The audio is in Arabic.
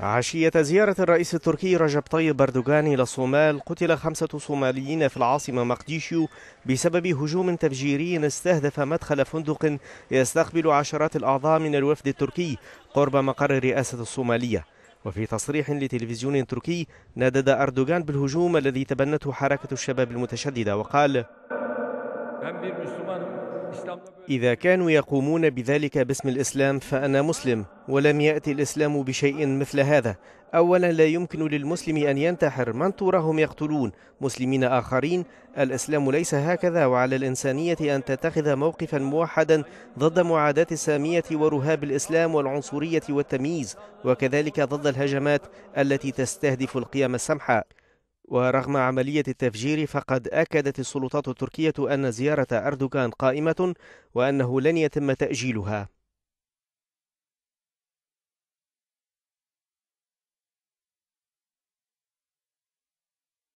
عشية زيارة الرئيس التركي رجب طيب أردوغان إلى الصومال قتل خمسة صوماليين في العاصمة مقديشيو بسبب هجوم تفجيري استهدف مدخل فندق يستقبل عشرات الأعضاء من الوفد التركي قرب مقر الرئاسة الصومالية وفي تصريح لتلفزيون تركي ندد أردوغان بالهجوم الذي تبنته حركة الشباب المتشددة وقال إذا كانوا يقومون بذلك باسم الإسلام فأنا مسلم ولم يأتي الإسلام بشيء مثل هذا أولا لا يمكن للمسلم أن ينتحر من تراهم يقتلون مسلمين آخرين الإسلام ليس هكذا وعلى الإنسانية أن تتخذ موقفا موحدا ضد معاداة السامية ورهاب الإسلام والعنصرية والتمييز وكذلك ضد الهجمات التي تستهدف القيم السمحة ورغم عملية التفجير فقد أكدت السلطات التركية أن زيارة أردوغان قائمة وأنه لن يتم تأجيلها